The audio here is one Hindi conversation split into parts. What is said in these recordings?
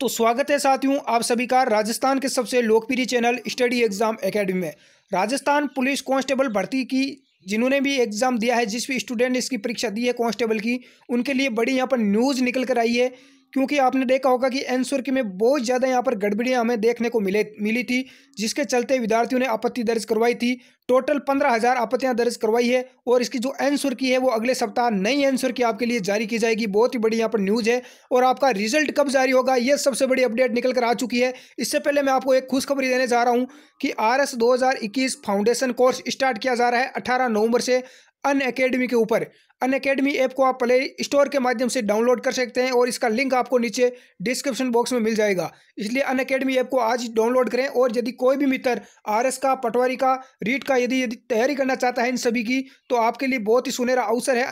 तो स्वागत है साथियों आप सभी का राजस्थान के सबसे लोकप्रिय चैनल स्टडी एग्जाम एकेडमी में राजस्थान पुलिस कांस्टेबल भर्ती की जिन्होंने भी एग्ज़ाम दिया है जिस भी स्टूडेंट इसकी परीक्षा दी है कांस्टेबल की उनके लिए बड़ी यहाँ पर न्यूज़ निकल कर आई है क्योंकि आपने देखा होगा कि एंसर की में बहुत ज़्यादा यहाँ पर गड़बड़ियाँ हमें देखने को मिले मिली थी जिसके चलते विद्यार्थियों ने आपत्ति दर्ज करवाई थी टोटल पंद्रह हज़ार आपत्तियाँ दर्ज करवाई है और इसकी जो एंसर की है वो अगले सप्ताह नई एंसर की आपके लिए जारी की जाएगी बहुत ही बड़ी यहाँ पर न्यूज़ है और आपका रिजल्ट कब जारी होगा ये सबसे बड़ी अपडेट निकल कर आ चुकी है इससे पहले मैं आपको एक खुशखबरी देने जा रहा हूँ कि R S foundation course start किया जा रहा है अठारह नवंबर से अन अकेडमी के ऊपर अन अकेडमी ऐप को आप प्ले स्टोर के माध्यम से डाउनलोड कर सकते हैं और इसका लिंक आपको नीचे डिस्क्रिप्शन बॉक्स में मिल जाएगा इसलिए अन अकेडमी ऐप को आज डाउनलोड करें और यदि कोई भी मित्र आरएस का पटवारी का रीट का यदि यदि तैयारी करना चाहता है इन सभी की तो आपके लिए बहुत ही सुनहरा अवसर है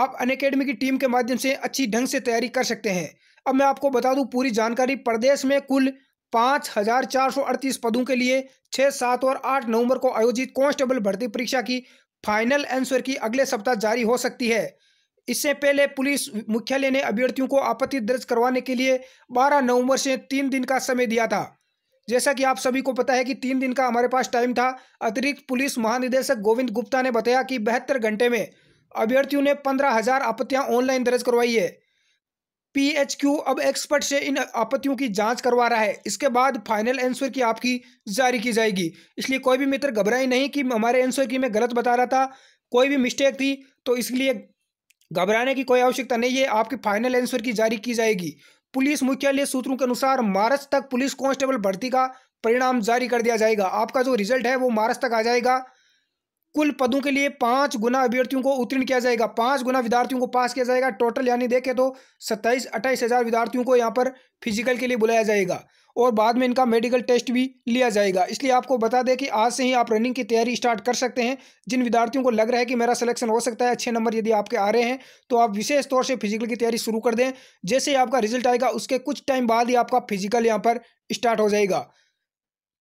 आप अन अकेडमी की टीम के माध्यम से अच्छी ढंग से तैयारी कर सकते हैं अब मैं आपको बता दूँ पूरी जानकारी प्रदेश में कुल पाँच हजार चार सौ अड़तीस पदों के लिए छः सात और आठ नवंबर को आयोजित कांस्टेबल भर्ती परीक्षा की फाइनल आंसर की अगले सप्ताह जारी हो सकती है इससे पहले पुलिस मुख्यालय ने अभ्यर्थियों को आपत्ति दर्ज करवाने के लिए 12 नवंबर से तीन दिन का समय दिया था जैसा कि आप सभी को पता है कि तीन दिन का हमारे पास टाइम था अतिरिक्त पुलिस महानिदेशक गोविंद गुप्ता ने बताया कि बहत्तर घंटे में अभ्यर्थियों ने पंद्रह हजार आपत्तियां ऑनलाइन दर्ज करवाई है पीएचक्यू अब एक्सपर्ट से इन आपत्तियों की जांच करवा रहा है इसके बाद फाइनल आंसर की आपकी जारी की जाएगी इसलिए कोई भी मित्र घबराए नहीं कि हमारे आंसर की मैं गलत बता रहा था कोई भी मिस्टेक थी तो इसलिए घबराने की कोई आवश्यकता नहीं है आपकी फाइनल आंसर की जारी की जाएगी पुलिस मुख्यालय सूत्रों के अनुसार मार्च तक पुलिस कांस्टेबल भर्ती का परिणाम जारी कर दिया जाएगा आपका जो रिजल्ट है वो मार्च तक आ जाएगा कुल पदों के लिए पाँच गुना अभ्यर्थियों को उत्तीर्ण किया जाएगा पाँच गुना विद्यार्थियों को पास किया जाएगा टोटल यानी देखें तो सत्ताईस अट्ठाईस हज़ार विद्यार्थियों को यहाँ पर फिजिकल के लिए बुलाया जाएगा और बाद में इनका मेडिकल टेस्ट भी लिया जाएगा इसलिए आपको बता दें कि आज से ही आप रनिंग की तैयारी स्टार्ट कर सकते हैं जिन विद्यार्थियों को लग रहा है कि मेरा सिलेक्शन हो सकता है अच्छे नंबर यदि आपके आ रहे हैं तो आप विशेष तौर से फिजिकल की तैयारी शुरू कर दें जैसे ही आपका रिजल्ट आएगा उसके कुछ टाइम बाद ही आपका फिजिकल यहाँ पर स्टार्ट हो जाएगा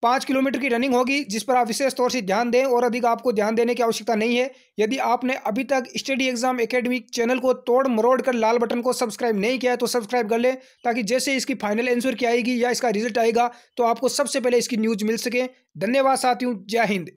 पाँच किलोमीटर की रनिंग होगी जिस पर आप विशेष तौर से ध्यान दें और अधिक आपको ध्यान देने की आवश्यकता नहीं है यदि आपने अभी तक स्टडी एग्जाम एकेडमी चैनल को तोड़ मरोड़ कर लाल बटन को सब्सक्राइब नहीं किया है तो सब्सक्राइब कर लें ताकि जैसे इसकी फाइनल आंसर की आएगी या इसका रिजल्ट आएगा तो आपको सबसे पहले इसकी न्यूज़ मिल सके धन्यवाद साथियों जय हिंद